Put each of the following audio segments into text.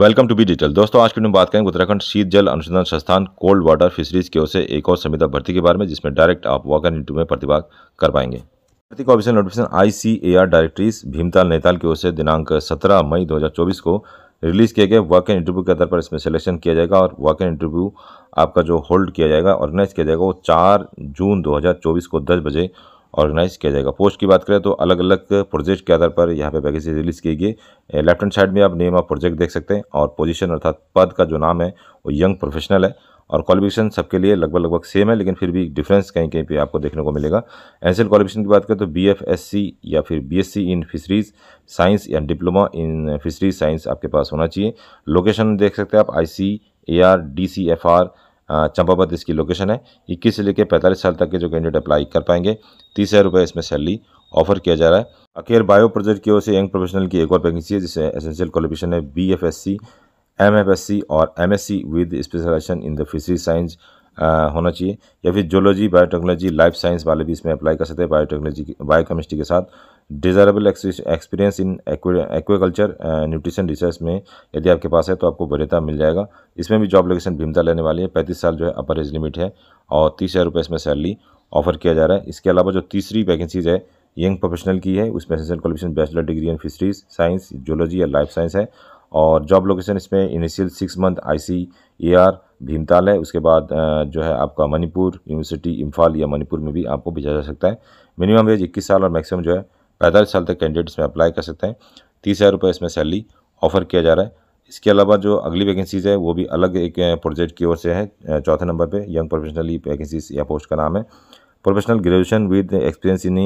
welcome to be detail दोस्तों आज की हम बात करेंगे उत्तराखंड शीत जल अनुसंधान संस्थान कोल्ड वाटर फिशरीज की ओर से एक और संविदा भर्ती के बारे में जिसमें डायरेक्ट आप वॉक एन इंटू में प्रतिभाग कर पाएंगे भर्ती का official notification I C A R directorates Bhimtal नेताल की ओर से दिनांक सत्रह मई चौबीस को रिलीज़ किए गए वॉक एन इंटरव्यू के आधार पर इसमें सिलेक्शन किया जाएगा और वॉक एन इंटरव्यू आपका जो होल्ड किया जाएगा ऑर्गेनाइज किया जाएगा वो चार जून चौबीस को दस बजे ऑर्गेनाइज किया जाएगा पोस्ट की बात करें तो अलग अलग प्रोजेक्ट के आधार पर यहाँ पे वैकेंसी रिलीज़ की गई लेफ्ट हैंड साइड में आप नेम ऑफ प्रोजेक्ट देख सकते हैं और पोजीशन अर्थात पद का जो नाम है वो यंग प्रोफेशनल है और क्वालिफिकेशन सबके लिए लगभग लगभग सेम है लेकिन फिर भी डिफरेंस कहीं कहीं पर आपको देखने को मिलेगा एनसीएल क्वालिफिकेशन की बात करें तो सी या फिर सी इन फिशरीज साइंस या डिप्लोमा इन फिशरीज साइंस आपके पास होना चाहिए लोकेशन देख सकते हैं आप I C A R D C F R Champawat इसकी लोकेशन है इक्कीस से लेकर पैंतालीस साल तक के जो कैंडिडेट अप्लाई कर पाएंगे तीस हज़ार रुपये इसमें सैलरी ऑफर किया जा रहा है अकेर बायो प्रोजेक्ट की ओर से यंग प्रोफेशनल की एक और वैकेंसी है जिसे एसेंशियल क्वालिफिकेशन है B F S C M F S C और M S C with specialization in the fishery science होना चाहिए या फिर जोलॉजी बायोटेक्नोलॉजी लाइफ साइंस वाले भी इसमें अप्लाई कर सकते हैं बायोटेक्नोलॉजी बायोकेमिस्ट्री के साथ desirable experience in aquaculture nutrition research में यदि आपके पास है तो आपको वरीयता मिल जाएगा इसमें भी जॉब लोकेशन भीमता लेने वाली है पैंतीस साल जो है अपर एज लिमिट है और तीस हज़ार रुपये इसमें सैलरी ऑफर किया जा रहा है इसके अलावा जो तीसरी वैकेंसीज़ है यंग प्रोफेशनल की है उसमें essential qualification bachelor degree in fisheries science zoology या लाइफ साइंस है और जॉब लोकेशन इसमें initial six month I C A R Bhimtal है उसके बाद जो है आपका मणिपुर यूनिवर्सिटी इम्फाल या मणिपुर में भी आपको भेजा जा सकता है मिनिमम एज इक्कीस साल और मैक्सिमम जो है पैंतालीस साल तक कैंडिडेट इसमें अप्लाई कर सकते हैं तीस हज़ार रुपये इसमें सैलरी ऑफर किया जा रहा है इसके अलावा जो अगली वैकेंसीज़ है वो भी अलग एक प्रोजेक्ट की ओर से है चौथे नंबर पे यंग प्रोफेशनली वैकेंसीज या पोस्ट का नाम है professional graduation with experience in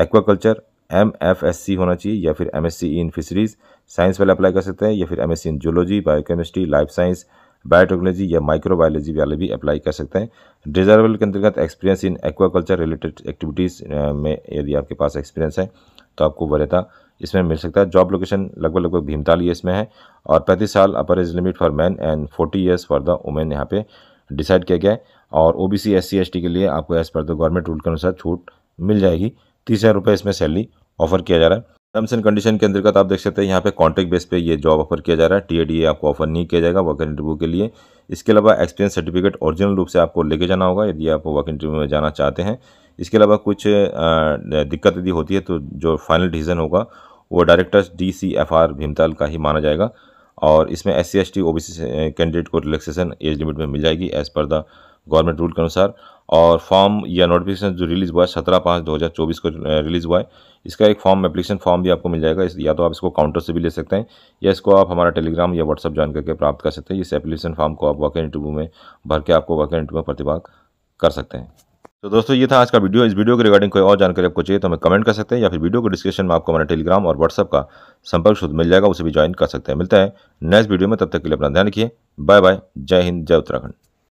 aquaculture M F S C होना चाहिए या फिर M S C in fisheries science वाले अप्लाई कर सकते हैं या फिर M S C in zoology biochemistry life science biotechnology या माइक्रो बायोलॉजी वाले भी अप्लाई कर सकते हैं डिजर्वल के अंतर्गत experience in aquaculture related activities में यदि आपके पास एक्सपीरियंस है तो आपको वरीयता इसमें मिल सकता है जॉब लोकेशन लगभग लगभग भीमताल ईयर्स में है और पैंतीस साल upper age limit for man and forty years for the women यहाँ पे डिसाइड किया गया है और O B C S C S T के लिए आपको as per the government rule के अनुसार छूट मिल जाएगी तीस हज़ार रुपये इसमें सैलरी ऑफर किया जा रहा है टर्म्स एंड कंडीशन के अंतर्गत आप देख सकते हैं यहाँ पे कॉन्ट्रैक्ट बेस पे ये जॉब ऑफर किया जा रहा है टी आपको ऑफर नहीं किया जाएगा वर्क इंटरव्यू के लिए इसके अलावा एक्सपीरियंस सर्टिफिकेट ओरिजिनल रूप से आपको लेके जाना होगा यदि आप वर्क इंटरव्यू में जाना चाहते हैं इसके अलावा कुछ दिक्कत यदि होती है तो जो फाइनल डिसीजन होगा वो directors D C F R Bhimtal का ही माना जाएगा और इसमें S C S T O B C candidate को रिलैक्सेशन एज लिमिट में मिल जाएगी as per the government rule के अनुसार और फॉर्म या नोटिफिकेशन जो रिलीज़ हुआ है सत्रह पाँच दो हज़ार चौबीस को रिलीज़ हुआ है इसका एक फॉर्म एप्लीकेशन फॉर्म भी आपको मिल जाएगा या तो आप इसको काउंटर से भी ले सकते हैं या इसको आप हमारा टेलीग्राम या व्हाट्सअप ज्वाइन करके प्राप्त कर सकते हैं इस एप्लीकेशन फॉर्म को आप वर्कर इंटरव्यू में भर के आपको वर्कर इंटरव्यू में प्रतिभाग कर सकते हैं तो दोस्तों ये था आज का वीडियो इस वीडियो के रिगार्डिंग कोई और जानकारी आपको चाहिए तो हमें कमेंट कर सकते हैं या फिर वीडियो के डिस्क्रिप्शन में आपको हमारे टेलीग्राम और व्हाट्सअप का संपर्क शुद्ध मिल जाएगा उसे भी ज्वाइन कर सकते हैं मिलता है नेक्स्ट वीडियो में तब तक के लिए अपना ध्यान रखिए बाय बाय जय हिंद जय उत्तराखंड